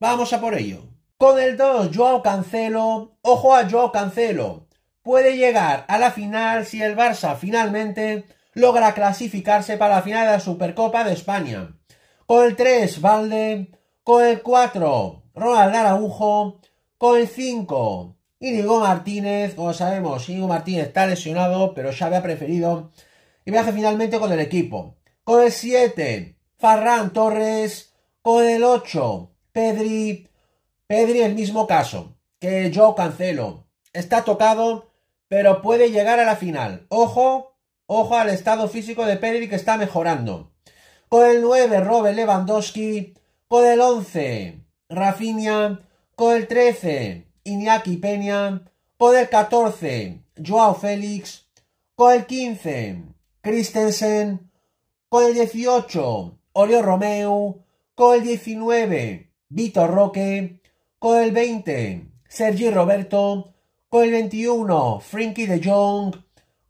Vamos a por ello. Con el 2, Joao Cancelo. Ojo a Joao Cancelo. Puede llegar a la final si el Barça finalmente logra clasificarse para la final de la Supercopa de España. Con el 3, Valde. Con el 4, Ronald Araujo. Con el 5, Inigo Martínez. Como sabemos, Inigo Martínez está lesionado, pero ya había preferido. Y viaje finalmente con el equipo. Con el 7, Farran Torres. Con el 8, Pedri, Pedri el mismo caso que yo Cancelo. Está tocado, pero puede llegar a la final. Ojo, ojo al estado físico de Pedri que está mejorando. Con el 9, Robert Lewandowski. Con el 11, Rafinha. Con el 13, Iñaki Peña. Con el 14, Joao Félix. Con el 15, Christensen. Con el 18, Oriol Romeu. Con el 19, Vito Roque con el 20, Sergi Roberto con el 21, Frankie de Jong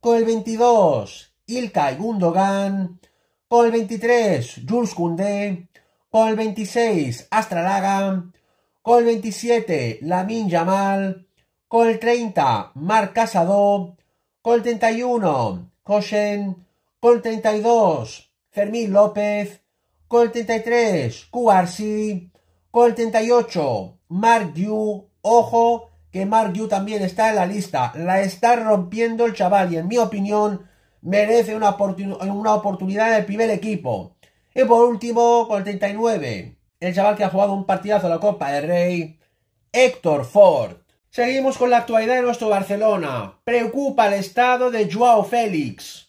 con el 22, Ilkay Gundogan con el 23, Jules Koundé con el 26, Astralaga con el 27, Lamin Yamal con el 30, Marc Casado con el 31, Koshen con el 32, Fermín López con el 33, Cuarsi con el 38, Mark Yu, ojo, que Mark Yu también está en la lista. La está rompiendo el chaval y en mi opinión merece una, oportunidad en el primer equipo. Y por último, con el 39, el chaval que ha jugado un partidazo a la Copa del Rey, Héctor Ford. Seguimos con la actualidad de nuestro Barcelona. Preocupa el estado de Joao Félix.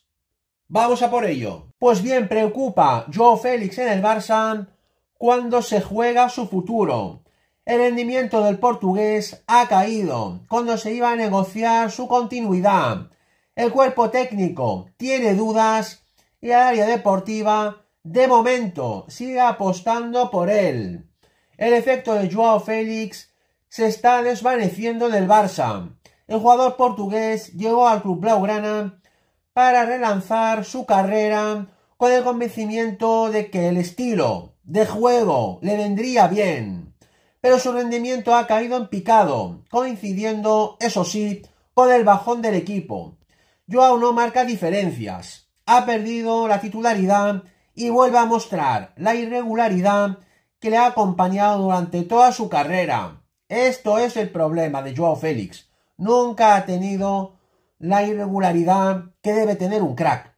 Vamos a por ello. Pues bien, preocupa Joao Félix en el Barça cuando se juega su futuro. El rendimiento del portugués ha caído cuando se iba a negociar su continuidad. El cuerpo técnico tiene dudas y el área deportiva, de momento, sigue apostando por él. El efecto de Joao Félix se está desvaneciendo del Barça. El jugador portugués llegó al club blaugrana para relanzar su carrera con el convencimiento de que el estilo, de juego, le vendría bien. Pero su rendimiento ha caído en picado, coincidiendo, eso sí, con el bajón del equipo. Joao no marca diferencias, ha perdido la titularidad y vuelve a mostrar la irregularidad que le ha acompañado durante toda su carrera. Esto es el problema de Joao Félix. Nunca ha tenido la irregularidad que debe tener un crack.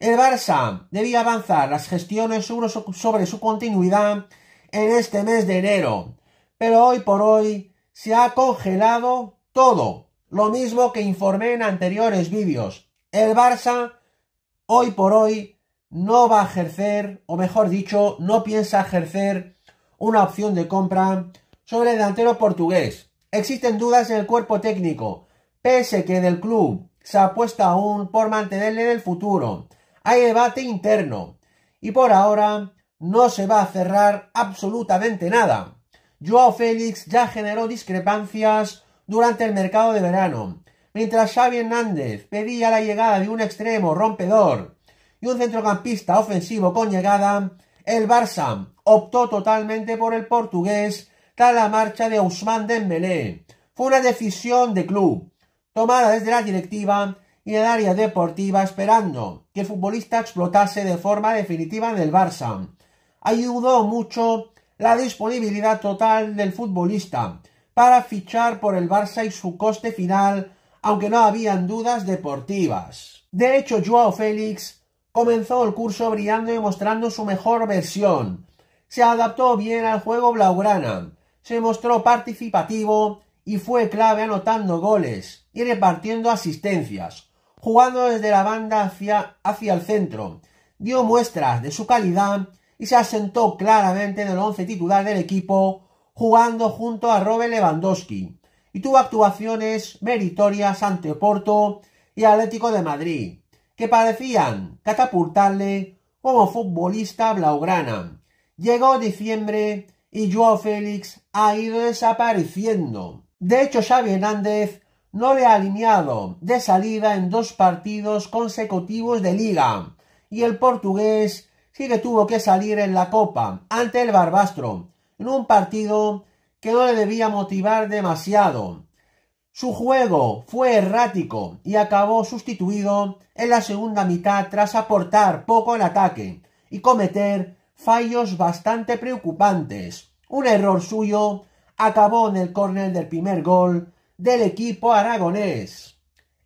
El Barça debía avanzar las gestiones sobre su continuidad en este mes de enero, pero hoy por hoy se ha congelado todo, lo mismo que informé en anteriores vídeos. El Barça hoy por hoy no va a ejercer, o mejor dicho, no piensa ejercer una opción de compra sobre el delantero portugués. Existen dudas en el cuerpo técnico, pese que del club se apuesta aún por mantenerle en el futuro hay debate interno y por ahora no se va a cerrar absolutamente nada. Joao Félix ya generó discrepancias durante el mercado de verano, mientras Xavi Hernández pedía la llegada de un extremo rompedor y un centrocampista ofensivo con llegada, el Barça optó totalmente por el portugués tras la marcha de Ousmane Dembélé. Fue una decisión de club, tomada desde la directiva y el área deportiva esperando que el futbolista explotase de forma definitiva en el Barça. Ayudó mucho la disponibilidad total del futbolista para fichar por el Barça y su coste final, aunque no habían dudas deportivas. De hecho, Joao Félix comenzó el curso brillando y mostrando su mejor versión. Se adaptó bien al juego blaugrana, se mostró participativo y fue clave anotando goles y repartiendo asistencias, jugando desde la banda hacia, hacia el centro. Dio muestras de su calidad y se asentó claramente en el once titular del equipo, jugando junto a Robert Lewandowski, y tuvo actuaciones meritorias ante Porto y Atlético de Madrid, que parecían catapultarle como futbolista blaugrana. Llegó diciembre y Joao Félix ha ido desapareciendo. De hecho, Xavi Hernández no le ha alineado de salida en dos partidos consecutivos de liga y el portugués sí que tuvo que salir en la copa ante el Barbastro en un partido que no le debía motivar demasiado. Su juego fue errático y acabó sustituido en la segunda mitad tras aportar poco el ataque y cometer fallos bastante preocupantes. Un error suyo acabó en el córner del primer gol del equipo aragonés.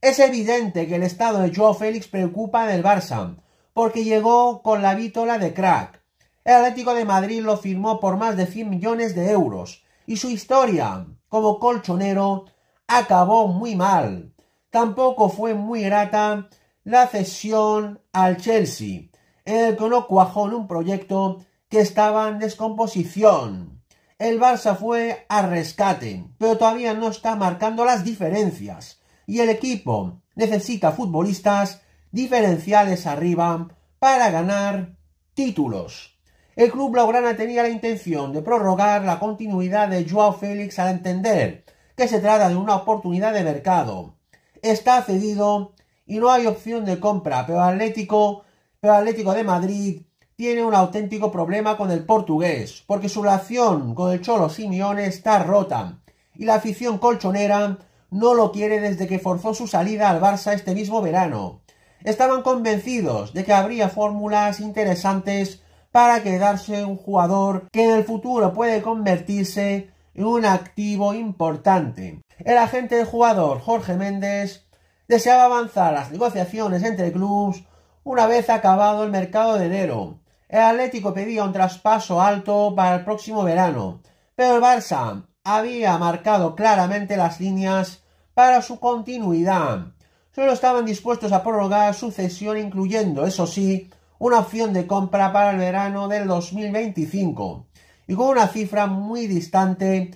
Es evidente que el estado de Joe Félix preocupa del Barça, porque llegó con la vítola de crack. El Atlético de Madrid lo firmó por más de 100 millones de euros, y su historia como colchonero acabó muy mal. Tampoco fue muy grata la cesión al Chelsea, en el que no cuajó en un proyecto que estaba en descomposición el Barça fue a rescate, pero todavía no está marcando las diferencias. Y el equipo necesita futbolistas diferenciales arriba para ganar títulos. El club blaugrana tenía la intención de prorrogar la continuidad de Joao Félix al entender que se trata de una oportunidad de mercado. Está cedido y no hay opción de compra, pero Atlético, pero Atlético de Madrid tiene un auténtico problema con el portugués, porque su relación con el Cholo Simeone está rota, y la afición colchonera no lo quiere desde que forzó su salida al Barça este mismo verano. Estaban convencidos de que habría fórmulas interesantes para quedarse un jugador que en el futuro puede convertirse en un activo importante. El agente del jugador Jorge Méndez deseaba avanzar las negociaciones entre clubes una vez acabado el mercado de enero, el Atlético pedía un traspaso alto para el próximo verano, pero el Barça había marcado claramente las líneas para su continuidad. Solo estaban dispuestos a prorrogar su cesión incluyendo, eso sí, una opción de compra para el verano del 2025 y con una cifra muy distante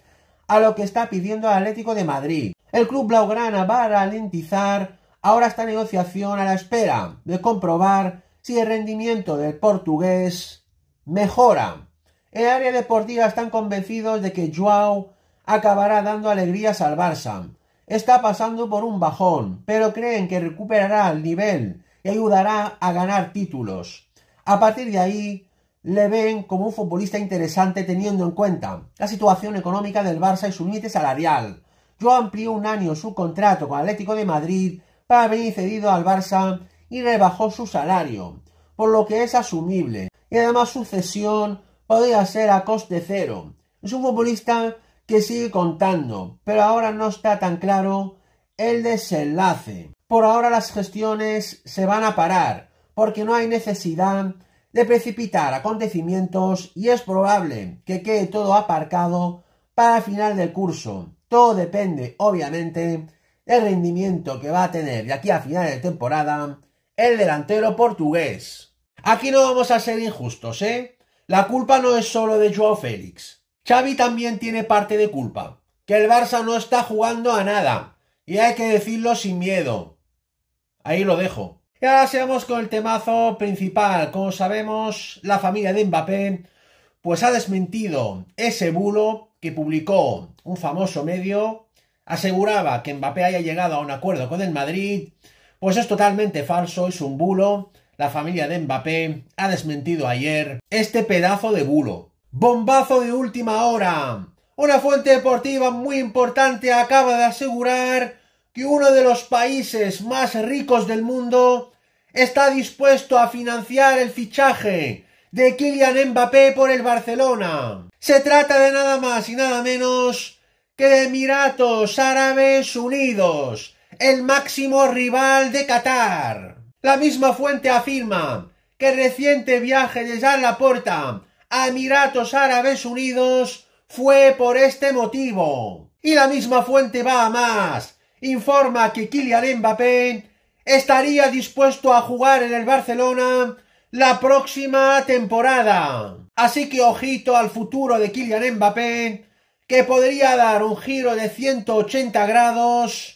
a lo que está pidiendo el Atlético de Madrid. El club blaugrana va a ralentizar ahora esta negociación a la espera de comprobar si el rendimiento del portugués mejora. el área deportiva están convencidos de que Joao acabará dando alegrías al Barça. Está pasando por un bajón, pero creen que recuperará el nivel y ayudará a ganar títulos. A partir de ahí, le ven como un futbolista interesante teniendo en cuenta la situación económica del Barça y su límite salarial. Joao amplió un año su contrato con Atlético de Madrid para venir cedido al Barça y rebajó su salario, por lo que es asumible, y además su cesión podría ser a coste cero. Es un futbolista que sigue contando, pero ahora no está tan claro el desenlace. Por ahora las gestiones se van a parar, porque no hay necesidad de precipitar acontecimientos y es probable que quede todo aparcado para el final del curso. Todo depende, obviamente, del rendimiento que va a tener de aquí a final de temporada el delantero portugués. Aquí no vamos a ser injustos, ¿eh? La culpa no es solo de Joao Félix. Xavi también tiene parte de culpa. Que el Barça no está jugando a nada. Y hay que decirlo sin miedo. Ahí lo dejo. Y ahora seamos con el temazo principal. Como sabemos, la familia de Mbappé pues ha desmentido ese bulo que publicó un famoso medio. Aseguraba que Mbappé haya llegado a un acuerdo con el Madrid pues es totalmente falso, es un bulo. La familia de Mbappé ha desmentido ayer este pedazo de bulo. Bombazo de última hora. Una fuente deportiva muy importante acaba de asegurar que uno de los países más ricos del mundo está dispuesto a financiar el fichaje de Kylian Mbappé por el Barcelona. Se trata de nada más y nada menos que de Emiratos Árabes Unidos, el máximo rival de Qatar. La misma fuente afirma que el reciente viaje de Jean Laporta a Emiratos Árabes Unidos fue por este motivo. Y la misma fuente va más. Informa que Kylian Mbappé estaría dispuesto a jugar en el Barcelona la próxima temporada. Así que ojito al futuro de Kylian Mbappé, que podría dar un giro de 180 grados